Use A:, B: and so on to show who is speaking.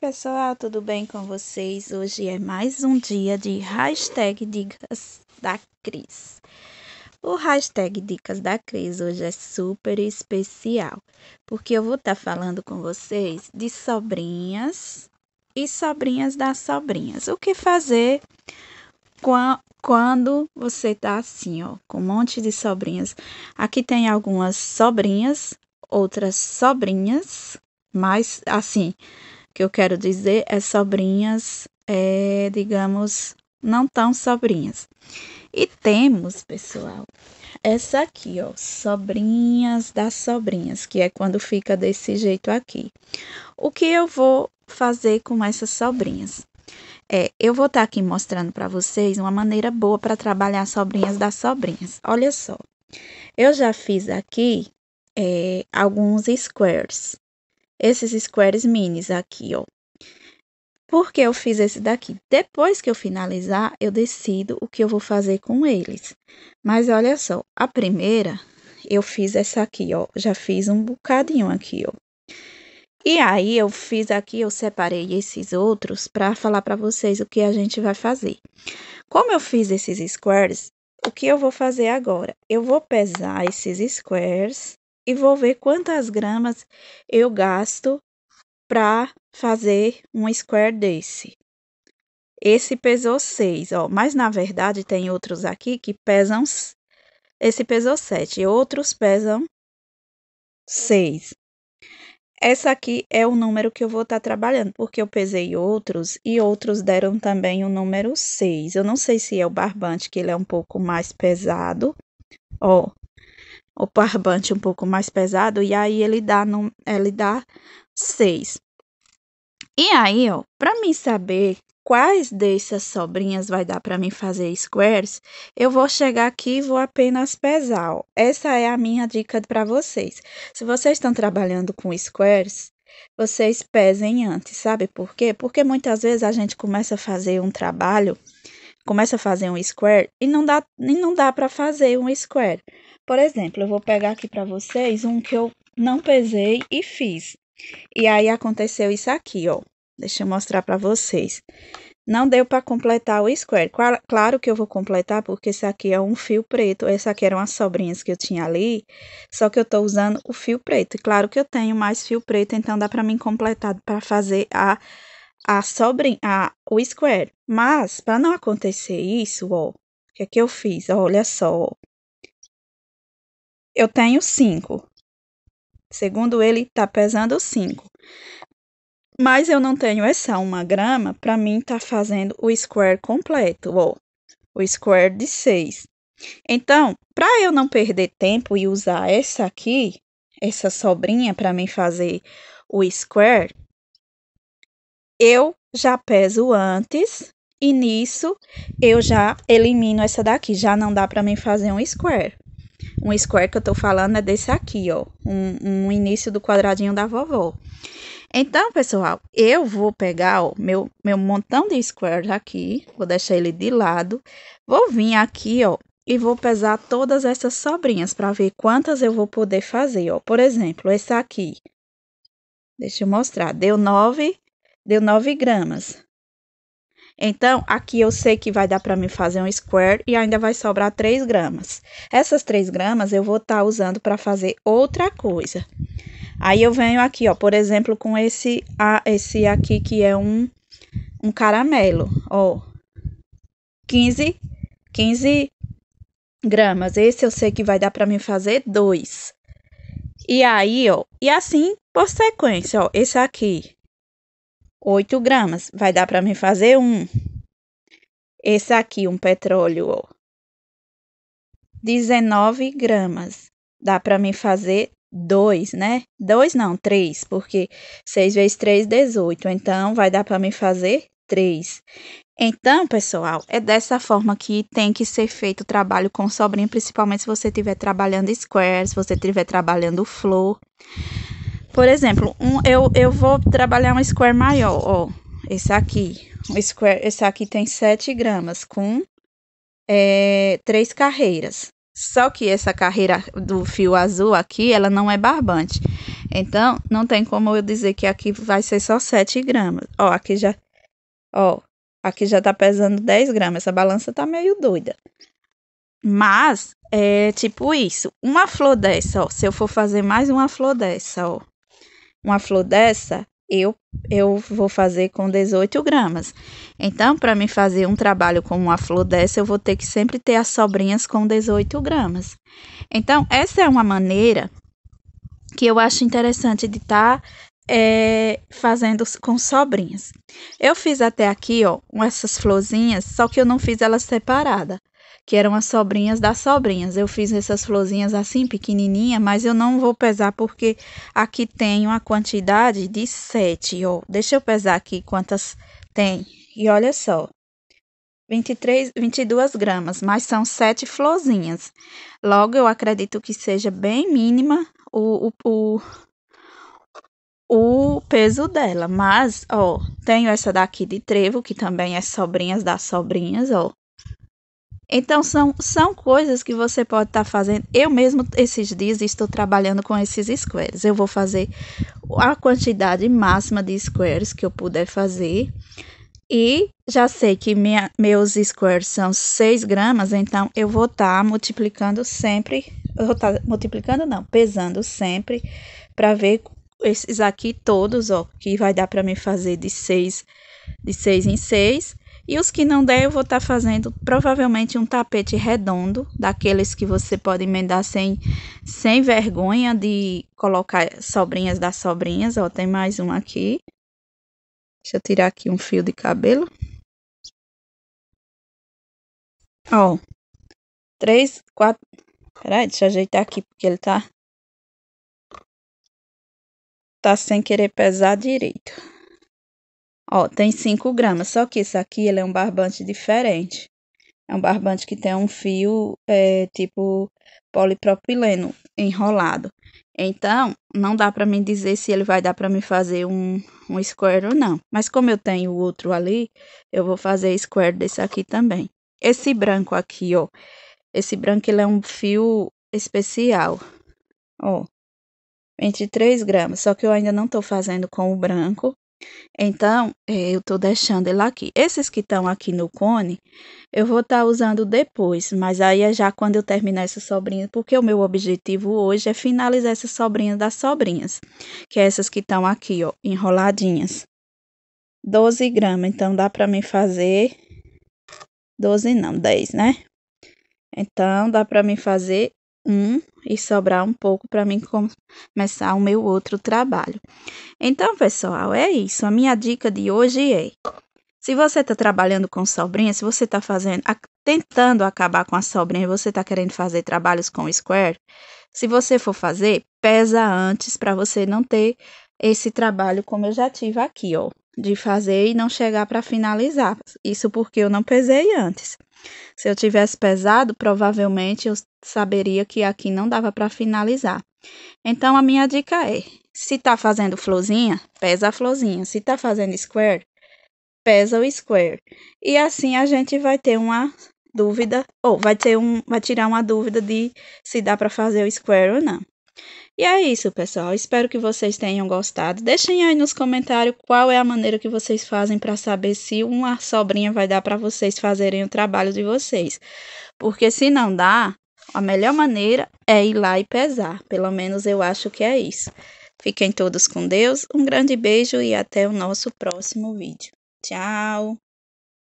A: pessoal, tudo bem com vocês? Hoje é mais um dia de hashtag Dicas da Cris. O hashtag Dicas da Cris hoje é super especial, porque eu vou estar tá falando com vocês de sobrinhas e sobrinhas das sobrinhas. O que fazer quando você tá assim, ó, com um monte de sobrinhas. Aqui tem algumas sobrinhas, outras sobrinhas, mas assim, o que eu quero dizer é sobrinhas, é, digamos, não tão sobrinhas. E temos, pessoal, essa aqui, ó, sobrinhas das sobrinhas, que é quando fica desse jeito aqui. O que eu vou fazer com essas sobrinhas? É, eu vou estar tá aqui mostrando para vocês uma maneira boa para trabalhar sobrinhas das sobrinhas. Olha só, eu já fiz aqui é, alguns squares, esses squares minis aqui, ó. Por que eu fiz esse daqui? Depois que eu finalizar, eu decido o que eu vou fazer com eles. Mas olha só, a primeira, eu fiz essa aqui, ó. Já fiz um bocadinho aqui, ó. E aí, eu fiz aqui, eu separei esses outros para falar para vocês o que a gente vai fazer. Como eu fiz esses squares, o que eu vou fazer agora? Eu vou pesar esses squares e vou ver quantas gramas eu gasto para fazer um square desse. Esse pesou 6, ó, mas na verdade tem outros aqui que pesam esse pesou 7 e outros pesam 6. Essa aqui é o número que eu vou estar tá trabalhando, porque eu pesei outros e outros deram também o número 6. Eu não sei se é o barbante, que ele é um pouco mais pesado. Ó, o parbante um pouco mais pesado, e aí ele dá, no ele dá 6. E aí, ó, para mim saber quais dessas sobrinhas vai dar para mim fazer squares, eu vou chegar aqui e vou apenas pesar. Ó. Essa é a minha dica para vocês. Se vocês estão trabalhando com squares, vocês pesem antes, sabe por quê? Porque muitas vezes a gente começa a fazer um trabalho começa a fazer um square e não dá, nem não dá para fazer um square. Por exemplo, eu vou pegar aqui para vocês um que eu não pesei e fiz. E aí aconteceu isso aqui, ó. Deixa eu mostrar para vocês. Não deu para completar o square. Claro que eu vou completar, porque esse aqui é um fio preto. Essa aqui eram as sobrinhas que eu tinha ali, só que eu estou usando o fio preto. E claro que eu tenho mais fio preto, então dá para mim completar para fazer a a sobre a, o square. Mas, para não acontecer isso, ó, o que é que eu fiz? Olha só. Ó. Eu tenho 5. Segundo ele, está pesando 5. Mas eu não tenho essa uma grama, para mim tá fazendo o square completo, ó. O square de 6. Então, para eu não perder tempo e usar essa aqui, essa sobrinha para mim fazer o square, eu já peso antes e nisso eu já elimino essa daqui. Já não dá para mim fazer um square. Um square que eu tô falando é desse aqui, ó. Um, um início do quadradinho da vovó. Então, pessoal, eu vou pegar ó, meu, meu montão de squares aqui, vou deixar ele de lado, vou vir aqui, ó, e vou pesar todas essas sobrinhas para ver quantas eu vou poder fazer, ó. Por exemplo, esse aqui, deixa eu mostrar, deu nove deu 9 gramas. Então, aqui eu sei que vai dar para mim fazer um square e ainda vai sobrar 3 gramas. Essas 3 gramas eu vou estar tá usando para fazer outra coisa. Aí eu venho aqui, ó, por exemplo, com esse, a, esse aqui que é um, um caramelo, ó, 15, 15 gramas. Esse eu sei que vai dar para mim fazer dois. E aí, ó, e assim por sequência, ó, esse aqui 8 gramas. Vai dar para me fazer um. Esse aqui, um petróleo, ó. 19 gramas. Dá para me fazer 2, né? 2 não, 3, porque 6 vezes 3, 18. Então, vai dar para me fazer 3. Então, pessoal, é dessa forma que tem que ser feito o trabalho com sobrinha. principalmente se você estiver trabalhando squares, se você estiver trabalhando flor. Por exemplo, um, eu, eu vou trabalhar um square maior, ó. Esse aqui. Um square, esse aqui tem 7 gramas com é, três carreiras. Só que essa carreira do fio azul aqui, ela não é barbante. Então, não tem como eu dizer que aqui vai ser só 7 gramas. Ó, aqui já... Ó, aqui já tá pesando 10 gramas. Essa balança tá meio doida. Mas, é tipo isso. Uma flor dessa, ó. Se eu for fazer mais uma flor dessa, ó uma flor dessa, eu, eu vou fazer com 18 gramas. Então, para mim fazer um trabalho com uma flor dessa, eu vou ter que sempre ter as sobrinhas com 18 gramas. Então, essa é uma maneira que eu acho interessante de estar tá, é, fazendo com sobrinhas. Eu fiz até aqui, ó, essas florzinhas, só que eu não fiz elas separadas que eram as sobrinhas das sobrinhas. Eu fiz essas florzinhas assim, pequenininha, mas eu não vou pesar porque aqui tem uma quantidade de sete, ó. Deixa eu pesar aqui quantas tem. E olha só, 23, 22 gramas, mas são sete florzinhas. Logo, eu acredito que seja bem mínima o, o, o, o, peso dela. Mas, ó, tenho essa daqui de trevo, que também é sobrinhas das sobrinhas, ó. Então, são, são coisas que você pode estar tá fazendo. Eu mesmo, esses dias, estou trabalhando com esses squares. Eu vou fazer a quantidade máxima de squares que eu puder fazer. E já sei que minha, meus squares são 6 gramas, então eu vou estar tá multiplicando sempre. Eu vou estar tá multiplicando, não, pesando sempre, para ver esses aqui todos, ó, que vai dar para mim fazer de 6 de 6 em 6 e os que não der, eu vou estar tá fazendo provavelmente um tapete redondo, daqueles que você pode emendar sem, sem vergonha de colocar sobrinhas das sobrinhas. Ó, tem mais um aqui. Deixa eu tirar aqui um fio de cabelo. Ó, três, quatro... Peraí, deixa eu ajeitar aqui, porque ele tá... Tá sem querer pesar direito. Ó, tem 5 gramas, só que esse aqui ele é um barbante diferente. É um barbante que tem um fio é, tipo polipropileno enrolado. Então, não dá para mim dizer se ele vai dar para mim fazer um, um square ou não. Mas como eu tenho outro ali, eu vou fazer square desse aqui também. Esse branco aqui, ó. Esse branco, ele é um fio especial, ó. 3 gramas, só que eu ainda não tô fazendo com o branco. Então, é, eu estou deixando ele aqui. Esses que estão aqui no cone, eu vou estar tá usando depois, mas aí é já quando eu terminar essa sobrinha, porque o meu objetivo hoje é finalizar essa sobrinha das sobrinhas, que é essas que estão aqui, ó, enroladinhas. 12 gramas, então dá para mim fazer 12 não, 10, né? Então, dá para mim fazer um e sobrar um pouco para mim começar o meu outro trabalho. Então, pessoal, é isso. A minha dica de hoje é: se você está trabalhando com sobrinha, se você está fazendo, a, tentando acabar com a sobrinha, você está querendo fazer trabalhos com Square, se você for fazer, pesa antes para você não ter esse trabalho como eu já tive aqui, ó de fazer e não chegar para finalizar. Isso porque eu não pesei antes. Se eu tivesse pesado, provavelmente eu saberia que aqui não dava para finalizar. Então a minha dica é: se tá fazendo florzinha, pesa a florzinha. Se tá fazendo square, pesa o square. E assim a gente vai ter uma dúvida, ou vai ter um, vai tirar uma dúvida de se dá para fazer o square ou não. E é isso, pessoal. Espero que vocês tenham gostado. Deixem aí nos comentários qual é a maneira que vocês fazem para saber se uma sobrinha vai dar para vocês fazerem o trabalho de vocês. Porque se não dá, a melhor maneira é ir lá e pesar. Pelo menos eu acho que é isso. Fiquem todos com Deus. Um grande beijo e até o nosso próximo vídeo. Tchau!